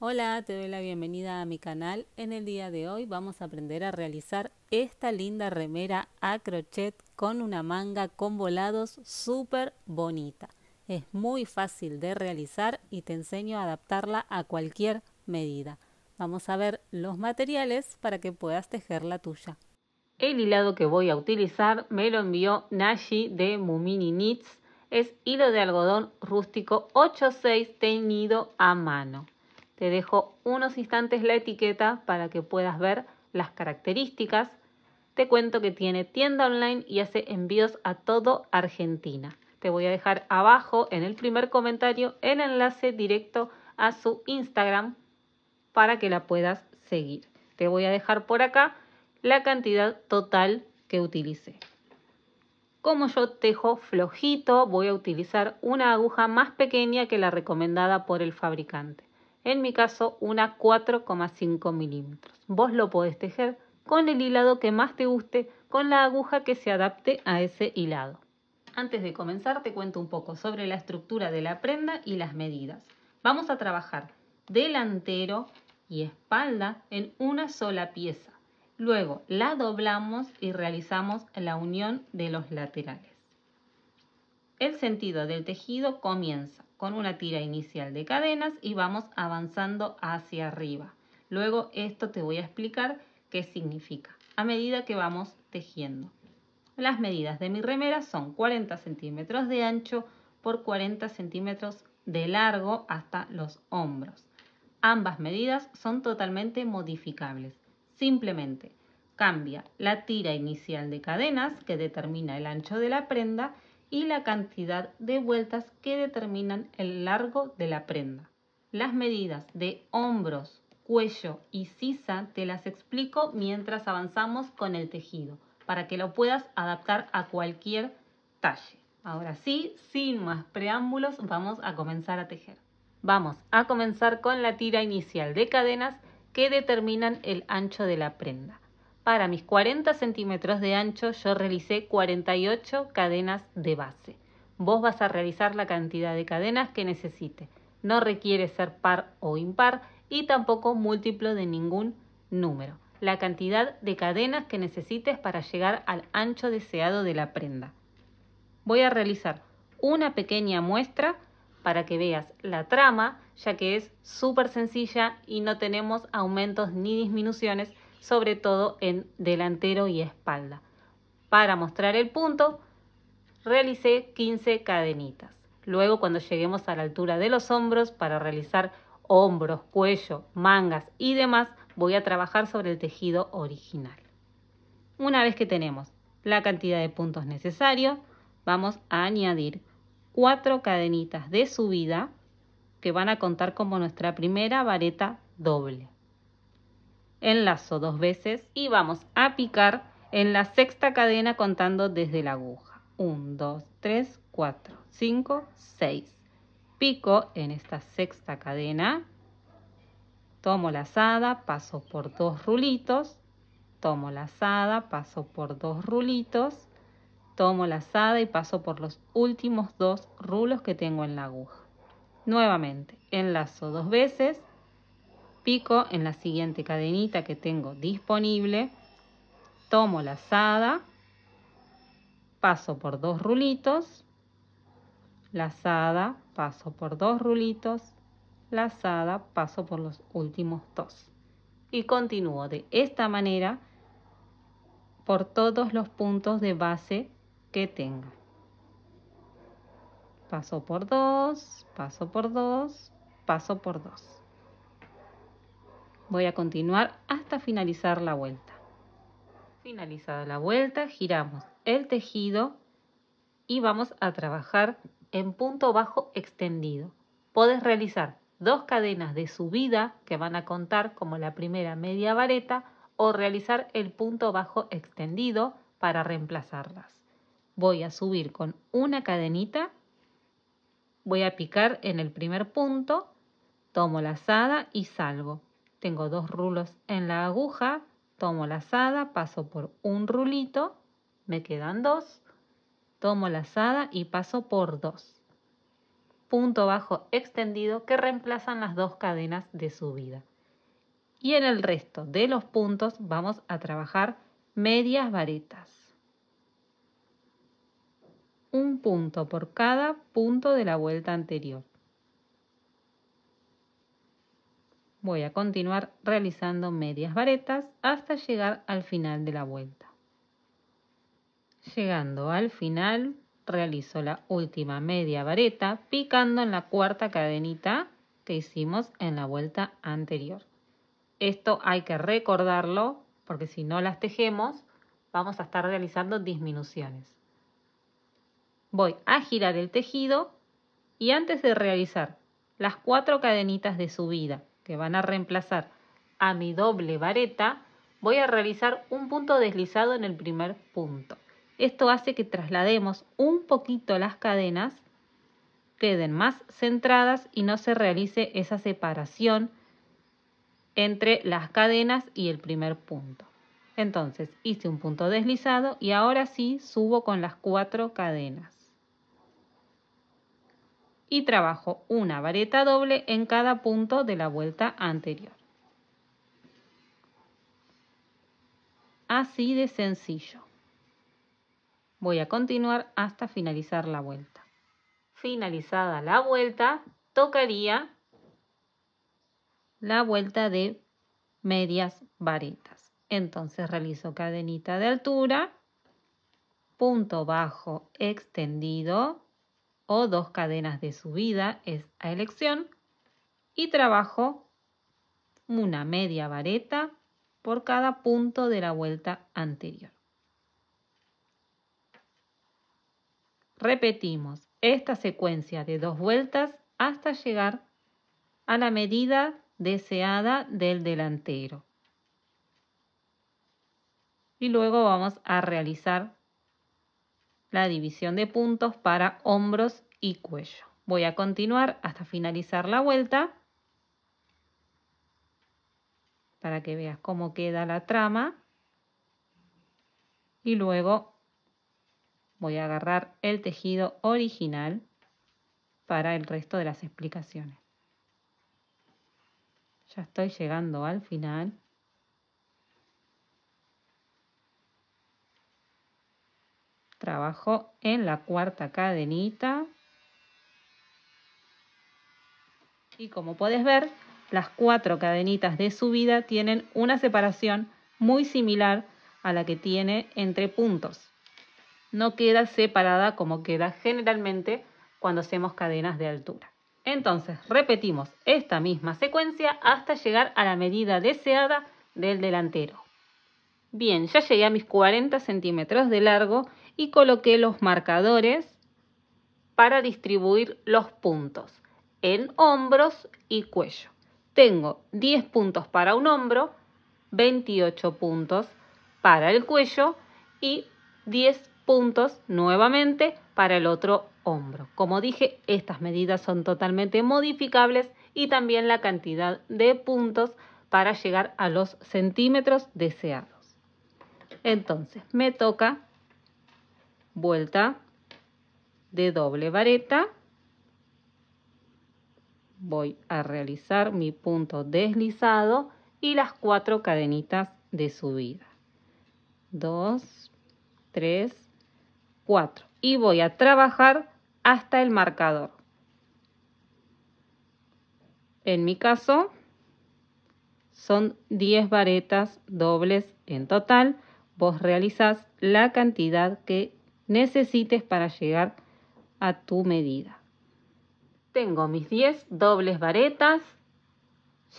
Hola, te doy la bienvenida a mi canal. En el día de hoy vamos a aprender a realizar esta linda remera a crochet con una manga con volados súper bonita. Es muy fácil de realizar y te enseño a adaptarla a cualquier medida. Vamos a ver los materiales para que puedas tejer la tuya. El hilado que voy a utilizar me lo envió Nashi de Mumini Knits. Es hilo de algodón rústico 8-6 teñido a mano. Te dejo unos instantes la etiqueta para que puedas ver las características. Te cuento que tiene tienda online y hace envíos a todo Argentina. Te voy a dejar abajo en el primer comentario el enlace directo a su Instagram para que la puedas seguir. Te voy a dejar por acá la cantidad total que utilicé. Como yo tejo flojito, voy a utilizar una aguja más pequeña que la recomendada por el fabricante en mi caso una 4,5 milímetros. Vos lo podés tejer con el hilado que más te guste, con la aguja que se adapte a ese hilado. Antes de comenzar te cuento un poco sobre la estructura de la prenda y las medidas. Vamos a trabajar delantero y espalda en una sola pieza. Luego la doblamos y realizamos la unión de los laterales. El sentido del tejido comienza con una tira inicial de cadenas y vamos avanzando hacia arriba. Luego esto te voy a explicar qué significa a medida que vamos tejiendo. Las medidas de mi remera son 40 centímetros de ancho por 40 centímetros de largo hasta los hombros. Ambas medidas son totalmente modificables. Simplemente cambia la tira inicial de cadenas que determina el ancho de la prenda y la cantidad de vueltas que determinan el largo de la prenda. Las medidas de hombros, cuello y sisa te las explico mientras avanzamos con el tejido para que lo puedas adaptar a cualquier talle. Ahora sí, sin más preámbulos, vamos a comenzar a tejer. Vamos a comenzar con la tira inicial de cadenas que determinan el ancho de la prenda. Para mis 40 centímetros de ancho yo realicé 48 cadenas de base. Vos vas a realizar la cantidad de cadenas que necesite. No requiere ser par o impar y tampoco múltiplo de ningún número. La cantidad de cadenas que necesites para llegar al ancho deseado de la prenda. Voy a realizar una pequeña muestra para que veas la trama, ya que es súper sencilla y no tenemos aumentos ni disminuciones, sobre todo en delantero y espalda. Para mostrar el punto, realicé 15 cadenitas. Luego, cuando lleguemos a la altura de los hombros, para realizar hombros, cuello, mangas y demás, voy a trabajar sobre el tejido original. Una vez que tenemos la cantidad de puntos necesarios, vamos a añadir cuatro cadenitas de subida que van a contar como nuestra primera vareta doble enlazo dos veces y vamos a picar en la sexta cadena contando desde la aguja. 1, 2, 3, 4, 5, 6. Pico en esta sexta cadena, tomo lazada, paso por dos rulitos, tomo lazada, paso por dos rulitos, tomo lazada y paso por los últimos dos rulos que tengo en la aguja. Nuevamente, enlazo dos veces pico en la siguiente cadenita que tengo disponible, tomo lazada, paso por dos rulitos, lazada, paso por dos rulitos, lazada, paso por los últimos dos. Y continúo de esta manera por todos los puntos de base que tenga. Paso por dos, paso por dos, paso por dos. Voy a continuar hasta finalizar la vuelta. Finalizada la vuelta, giramos el tejido y vamos a trabajar en punto bajo extendido. Puedes realizar dos cadenas de subida que van a contar como la primera media vareta o realizar el punto bajo extendido para reemplazarlas. Voy a subir con una cadenita, voy a picar en el primer punto, tomo la lazada y salgo tengo dos rulos en la aguja, tomo la lazada, paso por un rulito, me quedan dos, tomo la lazada y paso por dos. Punto bajo extendido que reemplazan las dos cadenas de subida. Y en el resto de los puntos vamos a trabajar medias varetas. Un punto por cada punto de la vuelta anterior. voy a continuar realizando medias varetas hasta llegar al final de la vuelta. Llegando al final, realizo la última media vareta picando en la cuarta cadenita que hicimos en la vuelta anterior. Esto hay que recordarlo porque si no las tejemos vamos a estar realizando disminuciones. Voy a girar el tejido y antes de realizar las cuatro cadenitas de subida que van a reemplazar a mi doble vareta, voy a realizar un punto deslizado en el primer punto. Esto hace que traslademos un poquito las cadenas, queden más centradas y no se realice esa separación entre las cadenas y el primer punto. Entonces hice un punto deslizado y ahora sí subo con las cuatro cadenas y trabajo una vareta doble en cada punto de la vuelta anterior. Así de sencillo. Voy a continuar hasta finalizar la vuelta. Finalizada la vuelta, tocaría la vuelta de medias varetas. Entonces realizo cadenita de altura, punto bajo extendido, o dos cadenas de subida es a elección y trabajo una media vareta por cada punto de la vuelta anterior. Repetimos esta secuencia de dos vueltas hasta llegar a la medida deseada del delantero. Y luego vamos a realizar la división de puntos para hombros y cuello. Voy a continuar hasta finalizar la vuelta para que veas cómo queda la trama y luego voy a agarrar el tejido original para el resto de las explicaciones. Ya estoy llegando al final. trabajo en la cuarta cadenita. Y como puedes ver, las cuatro cadenitas de subida tienen una separación muy similar a la que tiene entre puntos. No queda separada como queda generalmente cuando hacemos cadenas de altura. Entonces repetimos esta misma secuencia hasta llegar a la medida deseada del delantero. Bien, ya llegué a mis 40 centímetros de largo y coloqué los marcadores para distribuir los puntos en hombros y cuello. Tengo 10 puntos para un hombro, 28 puntos para el cuello y 10 puntos nuevamente para el otro hombro. Como dije, estas medidas son totalmente modificables y también la cantidad de puntos para llegar a los centímetros deseados. Entonces, me toca vuelta de doble vareta voy a realizar mi punto deslizado y las cuatro cadenitas de subida 2 3 4 y voy a trabajar hasta el marcador en mi caso son 10 varetas dobles en total vos realizás la cantidad que necesites para llegar a tu medida. Tengo mis 10 dobles varetas,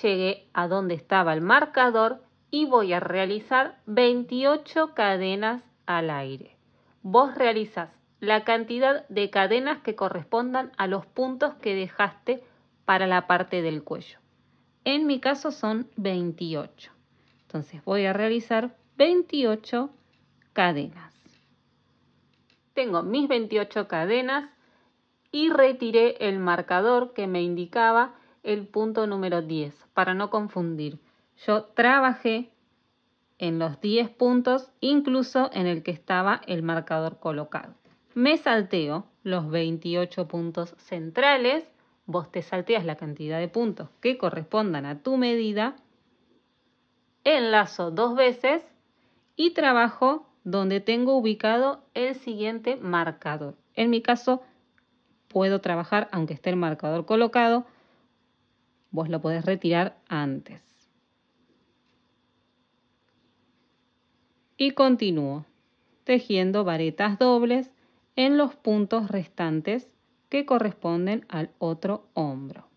llegué a donde estaba el marcador y voy a realizar 28 cadenas al aire. Vos realizas la cantidad de cadenas que correspondan a los puntos que dejaste para la parte del cuello. En mi caso son 28. Entonces voy a realizar 28 cadenas tengo mis 28 cadenas y retiré el marcador que me indicaba el punto número 10 para no confundir. Yo trabajé en los 10 puntos, incluso en el que estaba el marcador colocado. Me salteo los 28 puntos centrales, vos te salteas la cantidad de puntos que correspondan a tu medida, enlazo dos veces y trabajo donde tengo ubicado el siguiente marcador. En mi caso, puedo trabajar aunque esté el marcador colocado, vos lo podés retirar antes. Y continúo tejiendo varetas dobles en los puntos restantes que corresponden al otro hombro.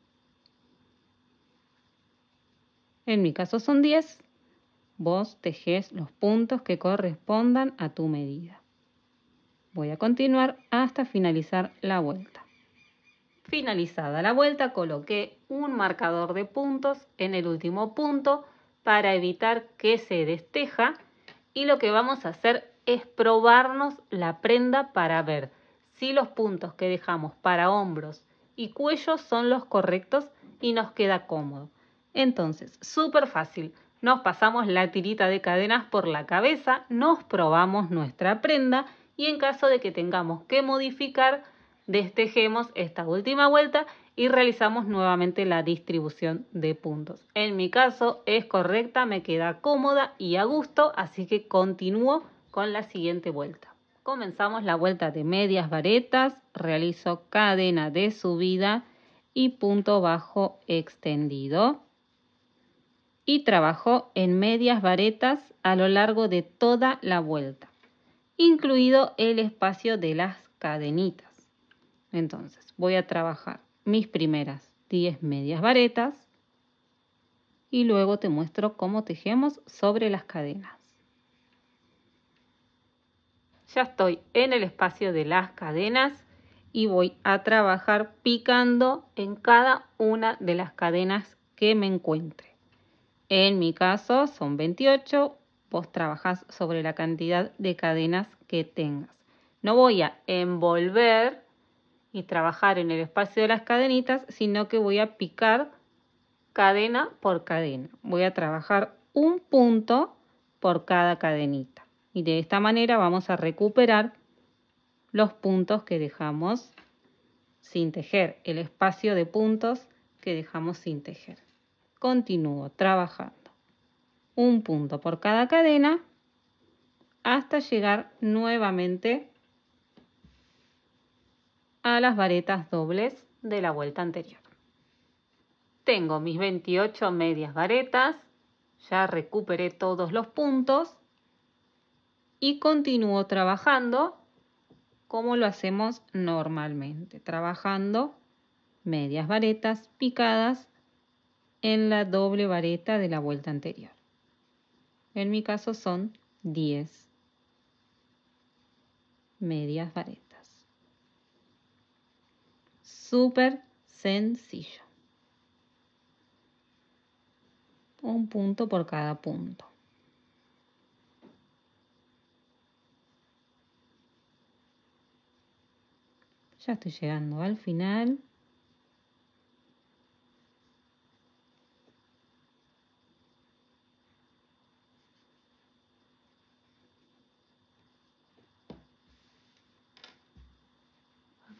En mi caso son 10 vos tejés los puntos que correspondan a tu medida. Voy a continuar hasta finalizar la vuelta. Finalizada la vuelta coloqué un marcador de puntos en el último punto para evitar que se desteja y lo que vamos a hacer es probarnos la prenda para ver si los puntos que dejamos para hombros y cuello son los correctos y nos queda cómodo. Entonces, súper fácil. Nos pasamos la tirita de cadenas por la cabeza, nos probamos nuestra prenda y en caso de que tengamos que modificar, destejemos esta última vuelta y realizamos nuevamente la distribución de puntos. En mi caso es correcta, me queda cómoda y a gusto, así que continúo con la siguiente vuelta. Comenzamos la vuelta de medias varetas, realizo cadena de subida y punto bajo extendido y trabajó en medias varetas a lo largo de toda la vuelta, incluido el espacio de las cadenitas. Entonces, voy a trabajar mis primeras 10 medias varetas y luego te muestro cómo tejemos sobre las cadenas. Ya estoy en el espacio de las cadenas y voy a trabajar picando en cada una de las cadenas que me encuentre. En mi caso son 28, vos trabajás sobre la cantidad de cadenas que tengas. No voy a envolver y trabajar en el espacio de las cadenitas, sino que voy a picar cadena por cadena. Voy a trabajar un punto por cada cadenita. Y de esta manera vamos a recuperar los puntos que dejamos sin tejer, el espacio de puntos que dejamos sin tejer continúo trabajando un punto por cada cadena hasta llegar nuevamente a las varetas dobles de la vuelta anterior. Tengo mis 28 medias varetas, ya recuperé todos los puntos y continúo trabajando como lo hacemos normalmente, trabajando medias varetas picadas en la doble vareta de la vuelta anterior. En mi caso son 10 medias varetas. Súper sencillo. Un punto por cada punto. Ya estoy llegando al final.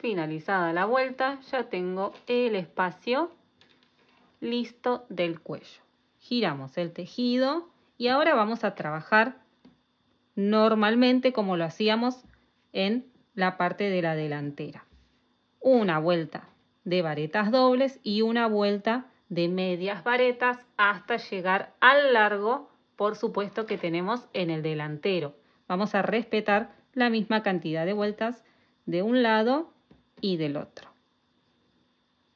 Finalizada la vuelta, ya tengo el espacio listo del cuello. Giramos el tejido y ahora vamos a trabajar normalmente como lo hacíamos en la parte de la delantera. Una vuelta de varetas dobles y una vuelta de medias varetas hasta llegar al largo, por supuesto que tenemos en el delantero. Vamos a respetar la misma cantidad de vueltas de un lado y del otro.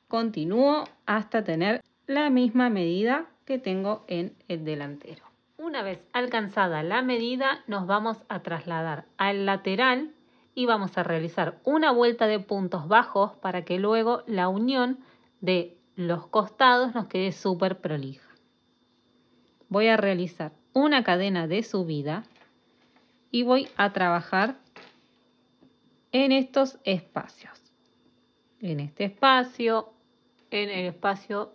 Continúo hasta tener la misma medida que tengo en el delantero. Una vez alcanzada la medida, nos vamos a trasladar al lateral y vamos a realizar una vuelta de puntos bajos para que luego la unión de los costados nos quede súper prolija. Voy a realizar una cadena de subida y voy a trabajar en estos espacios en este espacio, en el espacio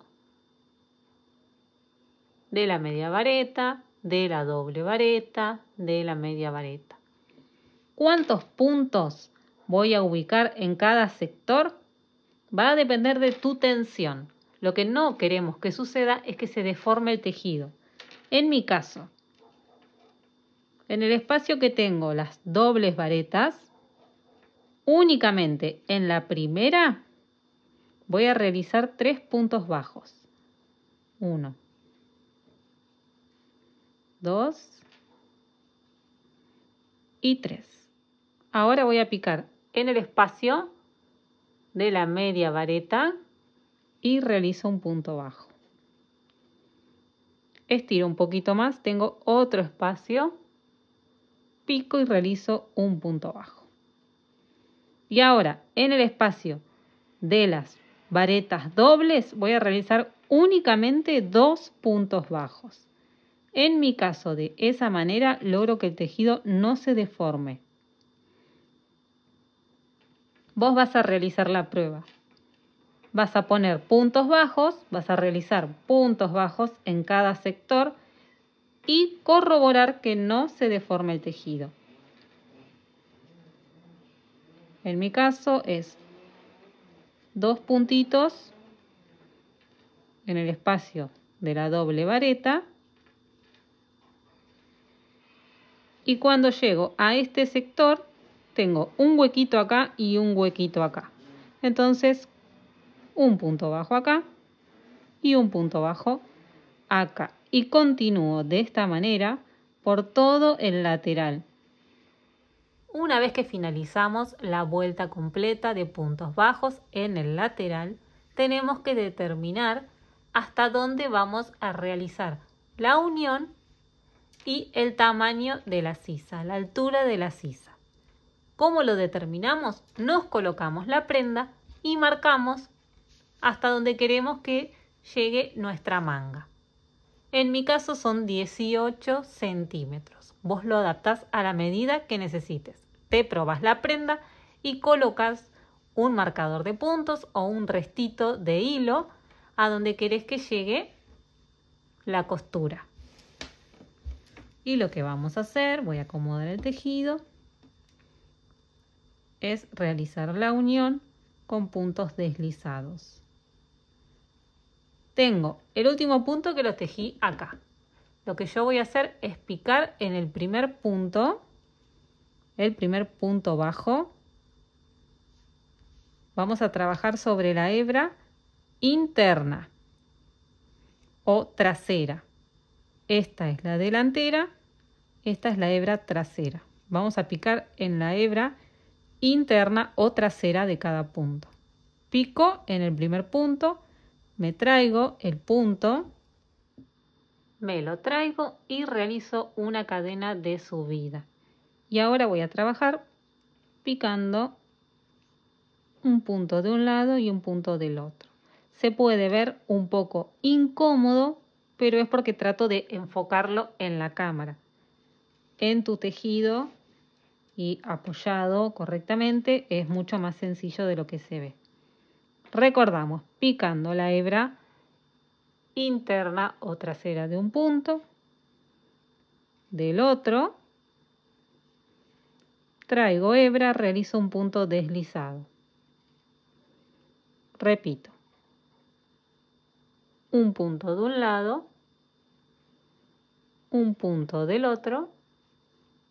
de la media vareta, de la doble vareta, de la media vareta. ¿Cuántos puntos voy a ubicar en cada sector? Va a depender de tu tensión. Lo que no queremos que suceda es que se deforme el tejido. En mi caso, en el espacio que tengo las dobles varetas, Únicamente en la primera voy a realizar tres puntos bajos. Uno. Dos. Y tres. Ahora voy a picar en el espacio de la media vareta y realizo un punto bajo. Estiro un poquito más, tengo otro espacio, pico y realizo un punto bajo. Y ahora, en el espacio de las varetas dobles, voy a realizar únicamente dos puntos bajos. En mi caso, de esa manera logro que el tejido no se deforme. Vos vas a realizar la prueba. Vas a poner puntos bajos, vas a realizar puntos bajos en cada sector y corroborar que no se deforme el tejido. En mi caso es dos puntitos en el espacio de la doble vareta. Y cuando llego a este sector, tengo un huequito acá y un huequito acá. Entonces, un punto bajo acá y un punto bajo acá. Y continúo de esta manera por todo el lateral una vez que finalizamos la vuelta completa de puntos bajos en el lateral, tenemos que determinar hasta dónde vamos a realizar la unión y el tamaño de la sisa, la altura de la sisa. ¿Cómo lo determinamos? Nos colocamos la prenda y marcamos hasta donde queremos que llegue nuestra manga. En mi caso son 18 centímetros. Vos lo adaptás a la medida que necesites. Te probas la prenda y colocas un marcador de puntos o un restito de hilo a donde querés que llegue la costura. Y lo que vamos a hacer, voy a acomodar el tejido, es realizar la unión con puntos deslizados. Tengo el último punto que lo tejí acá lo que yo voy a hacer es picar en el primer punto, el primer punto bajo. Vamos a trabajar sobre la hebra interna o trasera. Esta es la delantera, esta es la hebra trasera. Vamos a picar en la hebra interna o trasera de cada punto. Pico en el primer punto, me traigo el punto me lo traigo y realizo una cadena de subida. Y ahora voy a trabajar picando un punto de un lado y un punto del otro. Se puede ver un poco incómodo, pero es porque trato de enfocarlo en la cámara. En tu tejido y apoyado correctamente es mucho más sencillo de lo que se ve. Recordamos, picando la hebra interna o trasera de un punto, del otro, traigo hebra, realizo un punto deslizado. Repito, un punto de un lado, un punto del otro,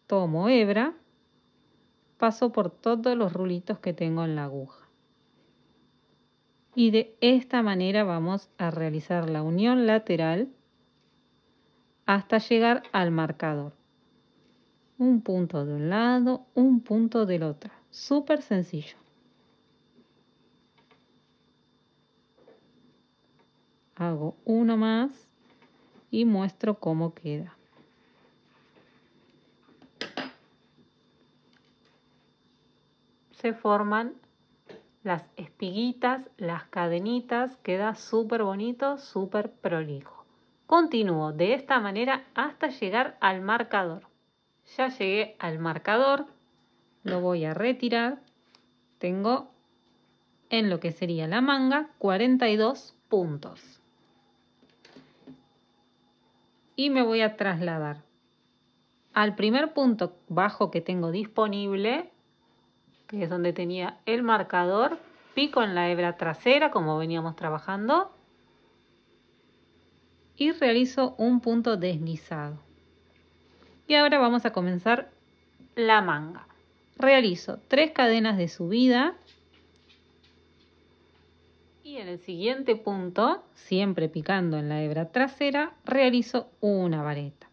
tomo hebra, paso por todos los rulitos que tengo en la aguja y de esta manera vamos a realizar la unión lateral hasta llegar al marcador. Un punto de un lado, un punto del otro. Súper sencillo. Hago uno más y muestro cómo queda. Se forman las espiguitas, las cadenitas, queda súper bonito, súper prolijo. Continúo de esta manera hasta llegar al marcador. Ya llegué al marcador, lo voy a retirar. Tengo en lo que sería la manga 42 puntos. Y me voy a trasladar al primer punto bajo que tengo disponible que es donde tenía el marcador, pico en la hebra trasera, como veníamos trabajando, y realizo un punto deslizado. Y ahora vamos a comenzar la manga. Realizo tres cadenas de subida y en el siguiente punto, siempre picando en la hebra trasera, realizo una vareta.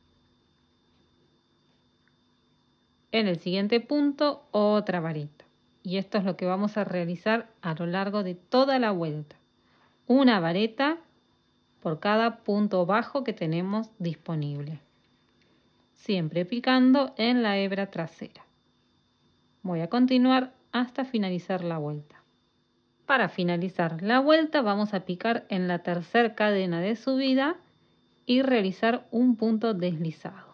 En el siguiente punto, otra vareta y esto es lo que vamos a realizar a lo largo de toda la vuelta. Una vareta por cada punto bajo que tenemos disponible. Siempre picando en la hebra trasera. Voy a continuar hasta finalizar la vuelta. Para finalizar la vuelta vamos a picar en la tercera cadena de subida y realizar un punto deslizado.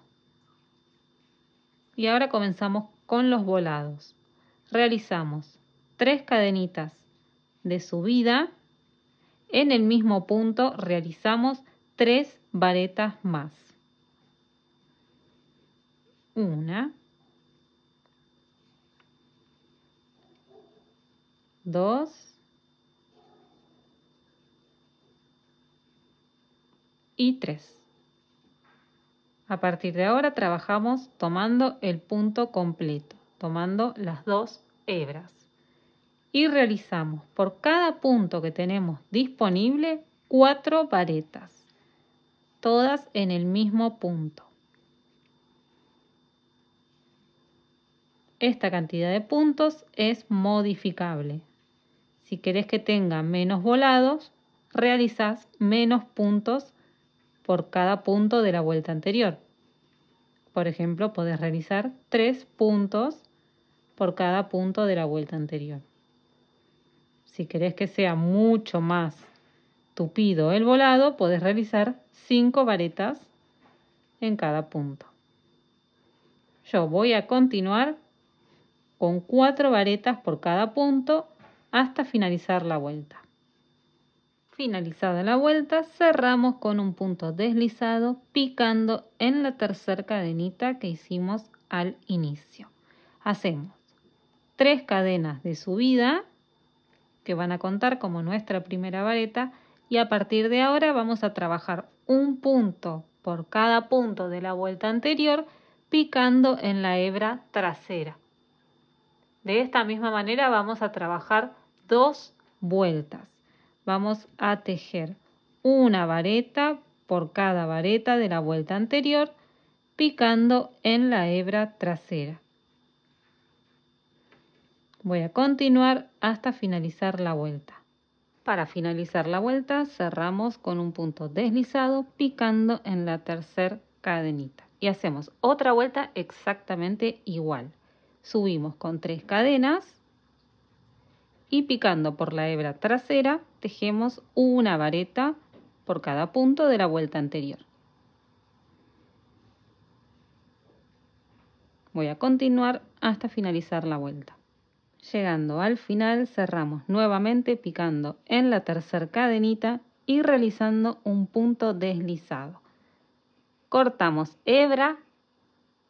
Y ahora comenzamos con los volados realizamos tres cadenitas de subida. En el mismo punto realizamos tres varetas más. Una. Dos. Y tres. A partir de ahora trabajamos tomando el punto completo, tomando las dos hebras. Y realizamos por cada punto que tenemos disponible cuatro varetas, todas en el mismo punto. Esta cantidad de puntos es modificable. Si querés que tenga menos volados, realizas menos puntos por cada punto de la vuelta anterior. Por ejemplo, podés realizar tres puntos por cada punto de la vuelta anterior. Si querés que sea mucho más tupido el volado, puedes realizar 5 varetas en cada punto. Yo voy a continuar con 4 varetas por cada punto hasta finalizar la vuelta. Finalizada la vuelta, cerramos con un punto deslizado picando en la tercera cadenita que hicimos al inicio. Hacemos tres cadenas de subida que van a contar como nuestra primera vareta y a partir de ahora vamos a trabajar un punto por cada punto de la vuelta anterior picando en la hebra trasera. De esta misma manera vamos a trabajar dos vueltas. Vamos a tejer una vareta por cada vareta de la vuelta anterior picando en la hebra trasera. Voy a continuar hasta finalizar la vuelta. Para finalizar la vuelta cerramos con un punto deslizado picando en la tercera cadenita y hacemos otra vuelta exactamente igual. Subimos con tres cadenas y picando por la hebra trasera tejemos una vareta por cada punto de la vuelta anterior. Voy a continuar hasta finalizar la vuelta llegando al final cerramos nuevamente picando en la tercera cadenita y realizando un punto deslizado. Cortamos hebra,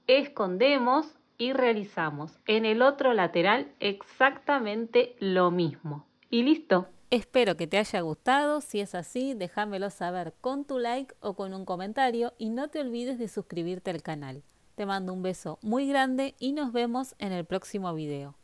escondemos y realizamos en el otro lateral exactamente lo mismo. Y listo. Espero que te haya gustado, si es así déjamelo saber con tu like o con un comentario y no te olvides de suscribirte al canal. Te mando un beso muy grande y nos vemos en el próximo video.